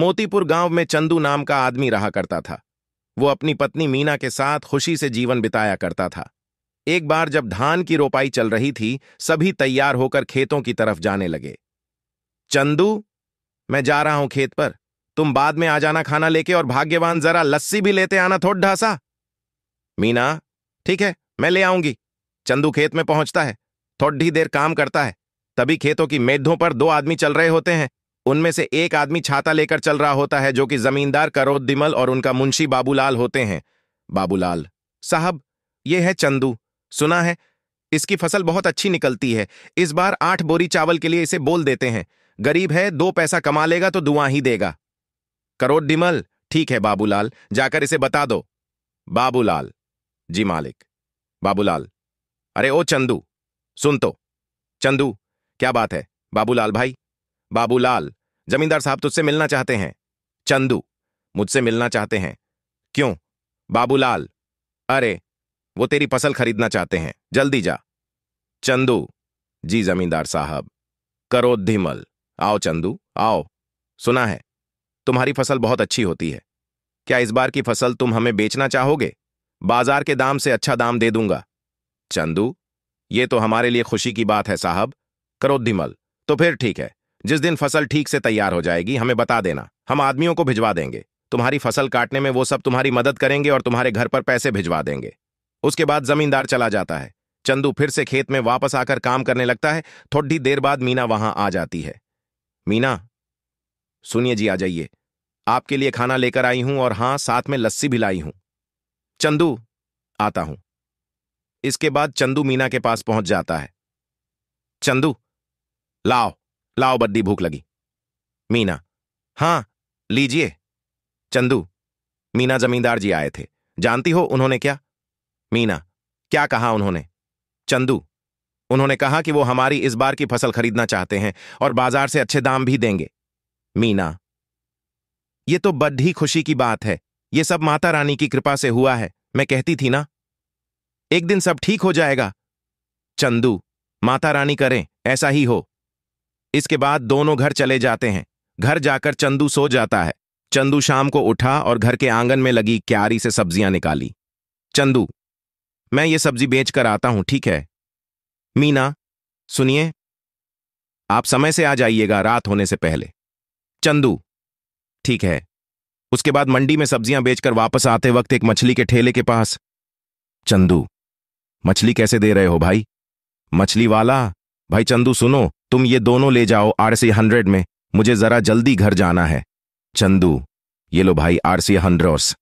मोतीपुर गांव में चंदू नाम का आदमी रहा करता था वो अपनी पत्नी मीना के साथ खुशी से जीवन बिताया करता था एक बार जब धान की रोपाई चल रही थी सभी तैयार होकर खेतों की तरफ जाने लगे चंदू मैं जा रहा हूं खेत पर तुम बाद में आ जाना खाना लेके और भाग्यवान जरा लस्सी भी लेते आना थोड़ा ढासा मीना ठीक है मैं ले आऊंगी चंदू खेत में पहुंचता है थोड़ी देर काम करता है तभी खेतों की मेढों पर दो आदमी चल रहे होते हैं उनमें से एक आदमी छाता लेकर चल रहा होता है जो कि जमींदार करोदिमल और उनका मुंशी बाबूलाल होते हैं बाबूलाल साहब ये है चंदू सुना है इसकी फसल बहुत अच्छी निकलती है इस बार आठ बोरी चावल के लिए इसे बोल देते हैं गरीब है दो पैसा कमा लेगा तो दुआ ही देगा करोदिमल ठीक है बाबूलाल जाकर इसे बता दो बाबूलाल जी मालिक बाबूलाल अरे ओ चंदू सुन तो चंदू क्या बात है बाबूलाल भाई बाबूलाल जमींदार साहब तुझसे मिलना चाहते हैं चंदू मुझसे मिलना चाहते हैं क्यों बाबूलाल अरे वो तेरी फसल खरीदना चाहते हैं जल्दी जा चंदू जी जमींदार साहब करोद्धिमल आओ चंदू आओ सुना है तुम्हारी फसल बहुत अच्छी होती है क्या इस बार की फसल तुम हमें बेचना चाहोगे बाजार के दाम से अच्छा दाम दे दूंगा चंदू ये तो हमारे लिए खुशी की बात है साहब करोद्धिमल तो फिर ठीक है जिस दिन फसल ठीक से तैयार हो जाएगी हमें बता देना हम आदमियों को भिजवा देंगे तुम्हारी फसल काटने में वो सब तुम्हारी मदद करेंगे और तुम्हारे घर पर पैसे भिजवा देंगे उसके बाद जमींदार चला जाता है चंदू फिर से खेत में वापस आकर काम करने लगता है थोड़ी देर बाद मीना वहां आ जाती है मीना सुनिए जी आ जाइए आपके लिए खाना लेकर आई हूं और हां साथ में लस्सी भी लाई हूं चंदू आता हूं इसके बाद चंदू मीना के पास पहुंच जाता है चंदू लाओ लाओ बद्दी भूख लगी मीना हाँ लीजिए चंदू मीना जमींदार जी आए थे जानती हो उन्होंने क्या मीना क्या कहा उन्होंने चंदू उन्होंने कहा कि वो हमारी इस बार की फसल खरीदना चाहते हैं और बाजार से अच्छे दाम भी देंगे मीना ये तो ही खुशी की बात है ये सब माता रानी की कृपा से हुआ है मैं कहती थी ना एक दिन सब ठीक हो जाएगा चंदू माता रानी करें ऐसा ही हो इसके बाद दोनों घर चले जाते हैं घर जाकर चंदू सो जाता है चंदू शाम को उठा और घर के आंगन में लगी क्यारी से सब्जियां निकाली चंदू मैं ये सब्जी बेचकर आता हूं ठीक है मीना सुनिए आप समय से आ जाइएगा रात होने से पहले चंदू ठीक है उसके बाद मंडी में सब्जियां बेचकर वापस आते वक्त एक मछली के ठेले के पास चंदू मछली कैसे दे रहे हो भाई मछली वाला भाई चंदू सुनो तुम ये दोनों ले जाओ आरसी हंड्रेड में मुझे जरा जल्दी घर जाना है चंदू ये लो भाई आरसी हंड्रोस